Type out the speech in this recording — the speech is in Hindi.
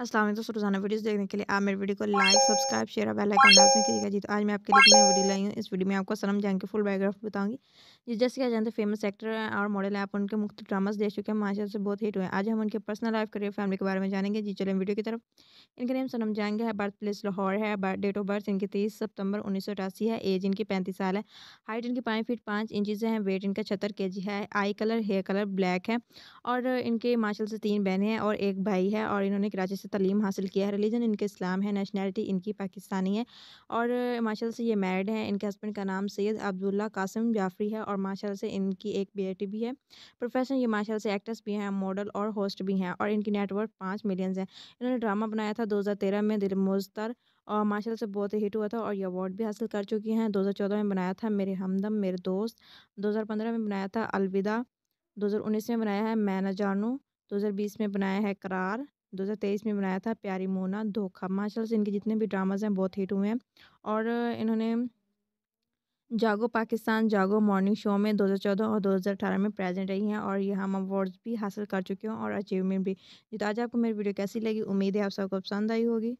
वालेकुम दोस्तों रोजाना वीडियोस देखने के लिए आप मेरे वीडियो को लाइक सब्सक्राइब शेयर और बेल आइकन लाजमी कीजिएगा जी तो आज मैं आपके लिए नई वीडियो लाई हूँ इस वीडियो में आपको सनम जंग की फुल बायोग्राफी बताऊंगी जी जैसे कि जानते फेमस एक्टर और मॉडल है आप उनके मुख्य ड्रामास देख चुके हैं माशा से बहुत हिट हुए आज हम उनके पर्सनल लाइफ करियर फैमिली के बारे में जानेंगे जी चले वीडियो की तरफ इनका नेम सनम जंग है बर्थ प्लेस लाहौर है डेट ऑफ बर्थ इनकी तीस सितंबर उन्नीस है एज इनकी पैंतीस साल है हाइट इनकी पाँच फीट पाँच इंचज़ हैं वेट इनका छत्तर के है eye colour hair colour black है और इनके मार्शल से तीन बहनें हैं और एक भाई है और इन्होंने कराची से तलीम हासिल किया है रिलीजन इनके इस्लाम है नेशनैलिटी इनकी पाकिस्तानी है और माशाल्लाह से ये मैरिड हैं इनके हस्बैंड का नाम सैयद अब्दुल्ला कासम जाफरी है और माशाल्लाह से इनकी एक बेटी भी है प्रोफेशन ये माशाल्लाह से एक्ट्रेस भी हैं मॉडल और होस्ट भी हैं और इनकी नेटवर्क पाँच मिलियंस हैं इन्होंने ड्रामा बनाया था दो में दिल मुस्तर और माशाल्लाह से बहुत हिट हुआ था और ये अवार्ड भी हासिल कर चुकी हैं चौदह में बनाया था मेरे हमदम मेरे दोस्त पंद्रह में बनाया था अलविदा 2019 में बनाया है मैं दो जानू 2020 में बनाया है करार 2023 में बनाया था प्यारी मोना धोखा माशाल्लाह से इनके जितने भी ड्रामाज हैं बहुत हिट हुए हैं और इन्होंने जागो पाकिस्तान जागो मॉर्निंग शो में 2014 और 2018 में प्रेजेंट रही हैं और ये हम अवार्ड्स भी हासिल कर चुके हैं और अचीवमेंट भी जी तो आज आपको मेरी वीडियो कैसी लगी उम्मीद है आप सबको पसंद आई होगी